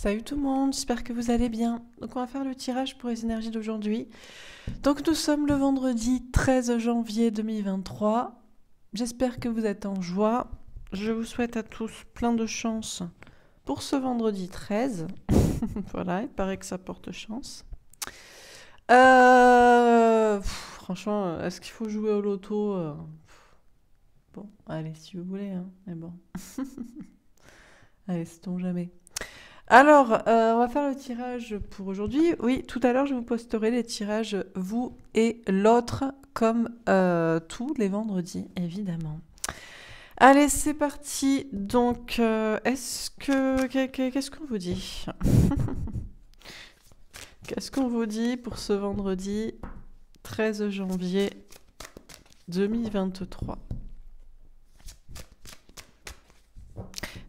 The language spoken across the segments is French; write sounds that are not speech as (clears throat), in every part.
Salut tout le monde, j'espère que vous allez bien. Donc on va faire le tirage pour les énergies d'aujourd'hui. Donc nous sommes le vendredi 13 janvier 2023. J'espère que vous êtes en joie. Je vous souhaite à tous plein de chance pour ce vendredi 13. (laughs) voilà, il paraît que ça porte chance. Euh, franchement, est-ce qu'il faut jouer au loto euh, Bon, allez, si vous voulez, hein, mais bon. (laughs) allez, c'est ton jamais alors, euh, on va faire le tirage pour aujourd'hui. Oui, tout à l'heure, je vous posterai les tirages vous et l'autre, comme euh, tous les vendredis, évidemment. Allez, c'est parti. Donc, euh, est-ce que. Qu'est-ce qu'on vous dit (laughs) Qu'est-ce qu'on vous dit pour ce vendredi 13 janvier 2023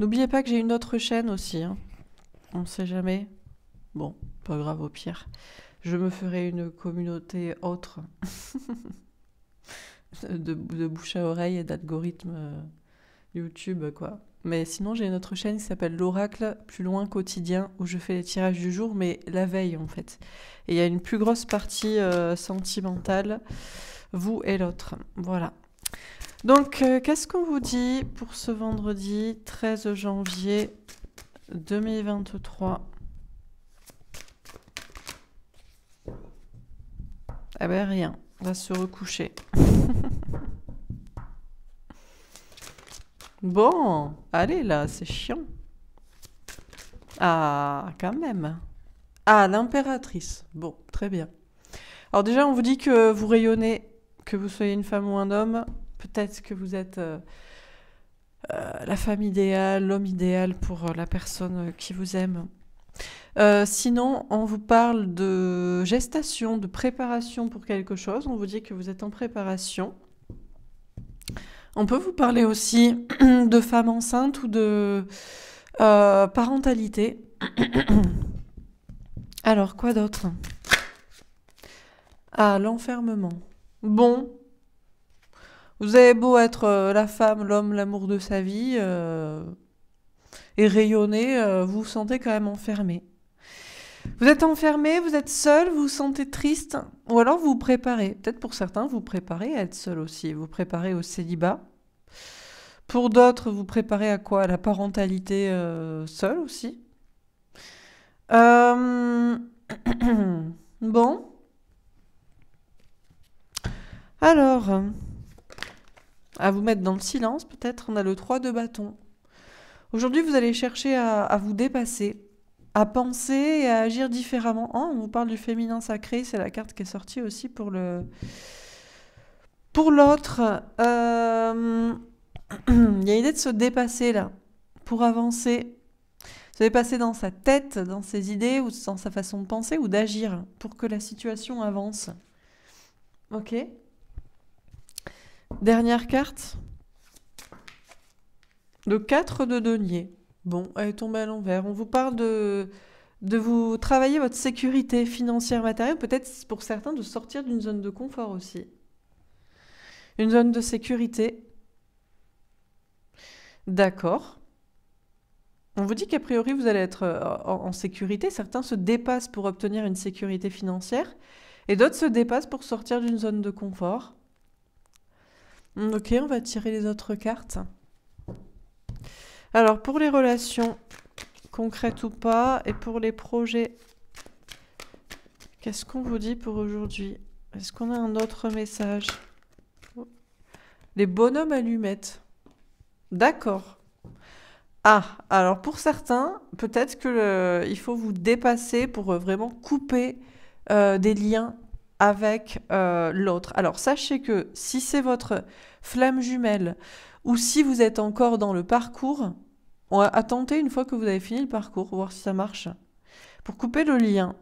N'oubliez pas que j'ai une autre chaîne aussi. Hein on sait jamais. Bon, pas grave au pire. Je me ferai une communauté autre (laughs) de, bouche à oreille et d'algorithme euh, YouTube, quoi. Mais sinon, j'ai une autre chaîne qui s'appelle L'Oracle, plus loin quotidien, où je fais les tirages du jour, mais la veille en fait. Et il y a une plus grosse partie euh, sentimentale, vous et l'autre. Voilà. Donc, euh, qu'est-ce qu'on vous dit pour ce vendredi 13 janvier 2023. Ah eh ben rien, va se recoucher. (laughs) bon, allez là, c'est chiant. Ah, quand même. Ah, l'impératrice. Bon, très bien. Alors déjà, on vous dit que vous rayonnez, que vous soyez une femme ou un homme. Peut-être que vous êtes... Euh, euh, la femme idéale, l'homme idéal pour euh, la personne euh, qui vous aime. sinon, on vous parle de gestation, de préparation pour quelque chose. On vous dit que vous êtes en préparation. On peut vous parler aussi (clears throat) de femme enceinte ou de parentalité. (clears throat) Alors, quoi d'autre Ah, l'enfermement. Bon, vous avez beau être euh, la femme, l'homme, l'amour de sa vie, euh, et rayonner, euh, vous vous sentez quand même enfermé. Vous êtes enfermé, vous êtes seul, vous vous sentez triste, ou alors vous vous préparez. Peut-être pour certains, vous préparez à être seul aussi, vous préparez au célibat. Pour d'autres, vous préparez à quoi À la parentalité seule aussi. (clears throat) bon. Alors à vous mettre dans le silence peut-être. On a le 3 de bâton. Aujourd'hui, vous allez chercher à, vous dépasser, à penser et à agir différemment. Oh, on vous parle du féminin sacré, c'est la carte qui est sortie aussi pour le pour l'autre. Euh, (clears throat) il y a l'idée de se dépasser là, pour avancer. Se dépasser dans sa tête, dans ses idées, ou dans sa façon de penser, ou d'agir, pour que la situation avance. Ok Dernière carte. Le 4 de denier. Bon, elle est tombée à l'envers. On vous parle de, de vous travailler votre sécurité financière matérielle, peut-être pour certains de sortir d'une zone de confort aussi. Une zone de sécurité. D'accord. On vous dit qu'a priori vous allez être euh, en sécurité. Certains se dépassent pour obtenir une sécurité financière et d'autres se dépassent pour sortir d'une zone de confort. Mm, ok, on va tirer les autres cartes. Alors, pour les relations, concrètes ou pas, et pour les projets, qu'est-ce qu'on vous dit pour aujourd'hui Est-ce qu'on a un autre message Les bonhommes allumettes. D'accord. Ah, alors pour certains, peut-être qu'il faut vous dépasser pour vraiment couper euh, des liens avec euh, l'autre. Alors sachez que si c'est votre flamme jumelle ou si vous êtes encore dans le parcours, on une fois que vous avez fini le parcours, voir si ça marche, pour couper le lien.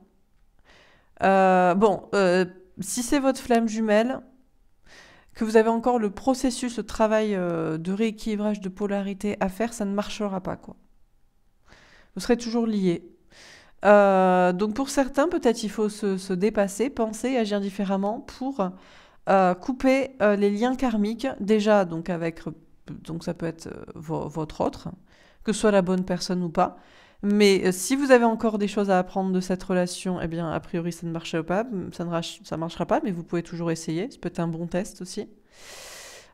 Euh, bon, euh, si c'est votre flamme jumelle, que vous avez encore le processus, le travail de rééquilibrage de polarité à faire, ça ne marchera pas. quoi. Vous serez toujours liés euh, donc pour certains, peut-être il faut se, dépasser, penser, agir différemment pour euh, couper euh, les liens karmiques déjà donc avec donc ça peut être votre autre, que ce soit la bonne personne ou pas. Mais si vous avez encore des choses à apprendre de cette relation, eh bien a priori ça ne marchera pas, ça ne ça marchera pas, mais vous pouvez toujours essayer. Ça peut-être un bon test aussi.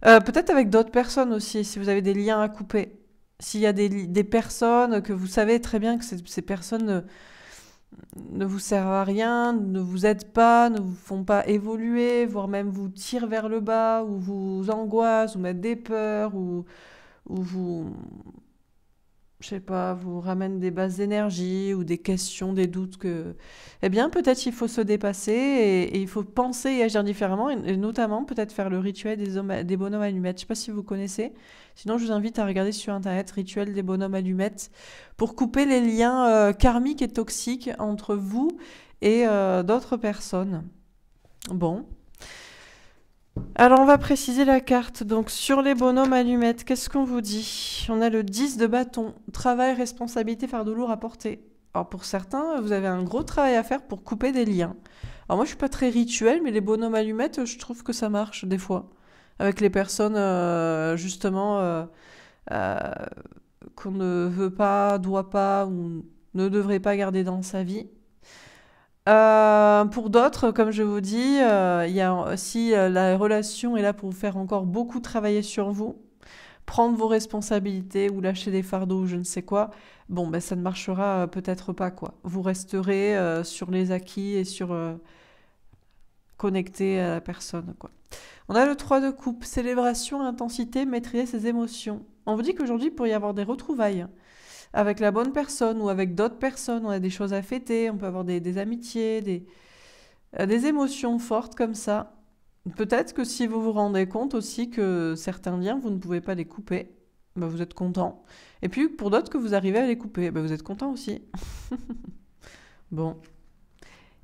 peut-être avec d'autres personnes aussi, si vous avez des liens à couper. S'il y a des, des, personnes que vous savez très bien que ces personnes ne vous servent à rien, ne vous aident pas, ne vous font pas évoluer, voire même vous tirent vers le bas, ou vous angoissent, ou mettent des peurs, ou, ou vous je sais pas, vous ramène des bases d'énergie ou des questions, des doutes que, eh bien, peut-être il faut se dépasser et, il faut penser et agir différemment, et, notamment peut-être faire le rituel des, des bonhommes allumettes. Je sais pas si vous connaissez. Sinon, je vous invite à regarder sur internet rituel des bonhommes allumettes pour couper les liens euh, karmiques et toxiques entre vous et euh, d'autres personnes. Bon, alors on va préciser la carte. Donc sur les bonhommes allumettes, qu'est-ce qu'on vous dit On a le 10 de bâton, travail, responsabilité, fardeau lourd à porter. Alors pour certains, vous avez un gros travail à faire pour couper des liens. Alors moi je suis pas très rituel, mais les bonhommes allumettes, je trouve que ça marche des fois. Avec les personnes euh, justement euh, euh, qu'on ne veut pas, doit pas ou ne devrait pas garder dans sa vie. Euh, pour d'autres, comme je vous dis, euh, y a, si euh, la relation est là pour vous faire encore beaucoup travailler sur vous, prendre vos responsabilités ou lâcher des fardeaux ou je ne sais quoi, bon, ben, ça ne marchera peut-être pas. quoi. Vous resterez sur les acquis et sur connecté à la personne. quoi. On a le 3 de coupe, célébration, intensité, maîtriser ses émotions. On vous dit qu'aujourd'hui, il pourrait y avoir des retrouvailles avec la bonne personne ou avec d'autres personnes. On a des choses à fêter, on peut avoir des, amitiés, euh, des, émotions fortes comme ça. Peut-être que si vous vous rendez compte aussi que certains liens, vous ne pouvez pas les couper, ben vous êtes content. Et puis pour d'autres que vous arrivez à les couper, ben vous êtes content aussi. (laughs) bon.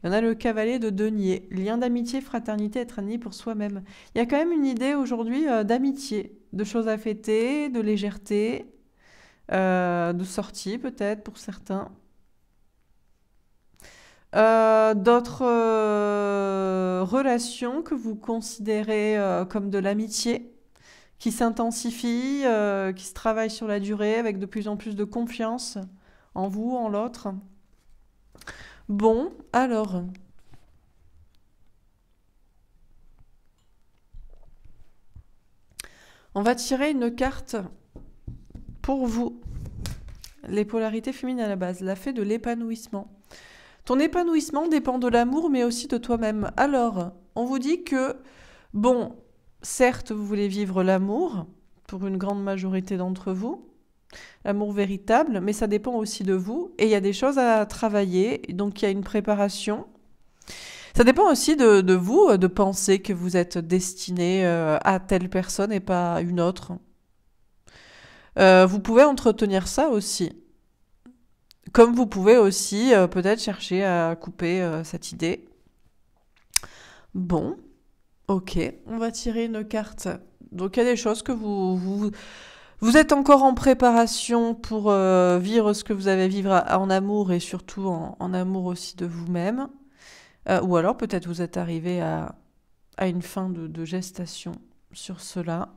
Il y en a le cavalier de denier. Lien d'amitié, fraternité, être ami pour soi-même. Il y a quand même une idée aujourd'hui euh, d'amitié, de choses à fêter, de légèreté, euh, de sortie peut-être pour certains. Euh, d'autres euh, relations que vous considérez comme de l'amitié qui s'intensifie, qui se travaille sur la durée avec de plus en plus de confiance en vous, en l'autre. Bon, alors, on va tirer une carte pour vous. Les polarités féminines à la base, la fée de l'épanouissement. Ton épanouissement dépend de l'amour, mais aussi de toi-même. Alors, on vous dit que, bon, certes, vous voulez vivre l'amour, pour une grande majorité d'entre vous, l'amour véritable, mais ça dépend aussi de vous, et il y a des choses à travailler, donc il y a une préparation. Ça dépend aussi de, vous, de penser que vous êtes destiné euh, à telle personne et pas à une autre. Euh, vous pouvez entretenir ça aussi. Comme vous pouvez aussi euh, peut-être chercher à couper euh, cette idée. Bon, ok, on va tirer une carte. Donc il y a des choses que vous, vous, êtes encore en préparation pour vivre ce que vous avez à vivre en amour et surtout en, amour aussi de vous-même. ou alors peut-être vous êtes arrivé à, à une fin de gestation sur cela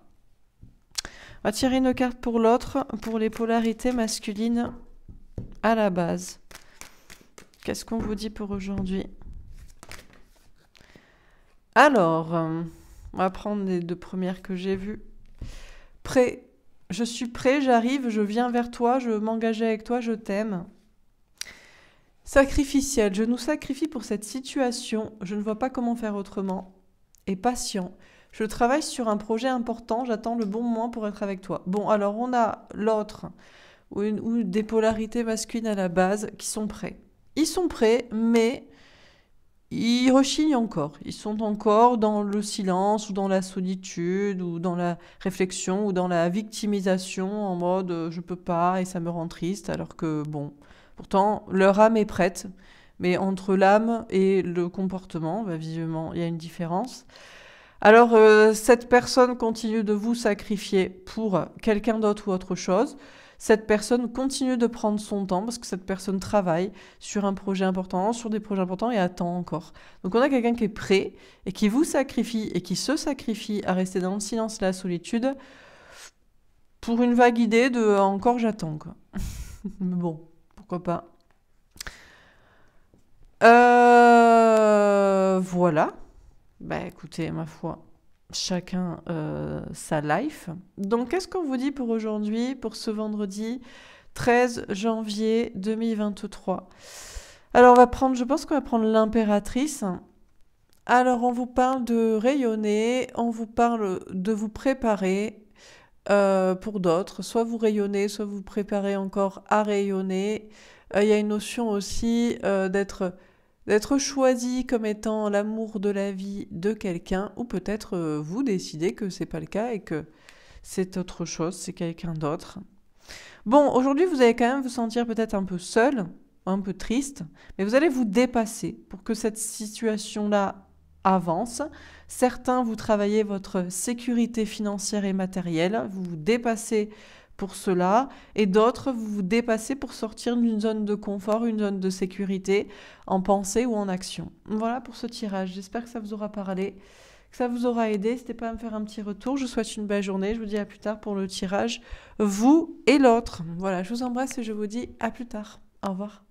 va tirer une carte pour l'autre, pour les polarités masculines à la base. Qu'est-ce qu'on vous dit pour aujourd'hui Alors, on va prendre les deux premières que j'ai vues. Prêt, je suis prêt, j'arrive, je viens vers toi, je veux avec toi, je t'aime. Sacrificiel, je nous sacrifie pour cette situation, je ne vois pas comment faire autrement. Et patient, je travaille sur un projet important, j'attends le bon moment pour être avec toi. Bon, alors on a l'autre ou, des polarités masculines à la base qui sont prêts. Ils sont prêts, mais ils rechignent encore. Ils sont encore dans le silence ou dans la solitude ou dans la réflexion ou dans la victimisation en mode euh, je peux pas et ça me rend triste alors que bon, pourtant leur âme est prête. Mais entre l'âme et le comportement, bah, visiblement, il y a une différence. Alors, euh, cette personne continue de vous sacrifier pour quelqu'un d'autre ou autre chose. Cette personne continue de prendre son temps parce que cette personne travaille sur un projet important, sur des projets importants et attend encore. Donc, on a quelqu'un qui est prêt et qui vous sacrifie et qui se sacrifie à rester dans le silence la solitude pour une vague idée de encore j'attends. Mais (laughs) bon, pourquoi pas. Euh, voilà. Bah écoutez, ma foi, chacun euh, sa life. Donc qu'est-ce qu'on vous dit pour aujourd'hui, pour ce vendredi 13 janvier 2023 Alors on va prendre, je pense qu'on va prendre l'impératrice. Alors on vous parle de rayonner, on vous parle de vous préparer euh, pour d'autres. Soit vous rayonnez, soit vous préparez encore à rayonner. Euh, il y a une notion aussi d'être d'être choisi comme étant l'amour de la vie de quelqu'un, ou peut-être euh, vous décidez que c'est pas le cas et que c'est autre chose, c'est quelqu'un d'autre. Bon, aujourd'hui, vous allez quand même vous sentir peut-être un peu seul, un peu triste, mais vous allez vous dépasser pour que cette situation-là avance. Certains, vous travaillez votre sécurité financière et matérielle, vous vous dépassez pour cela, et d'autres, vous vous dépassez pour sortir d'une zone de confort, une zone de sécurité, en pensée ou en action. Voilà pour ce tirage, j'espère que ça vous aura parlé, que ça vous aura aidé, n'hésitez pas à me faire un petit retour, je vous souhaite une belle journée, je vous dis à plus tard pour le tirage, vous et l'autre. Voilà, je vous embrasse et je vous dis à plus tard. Au revoir.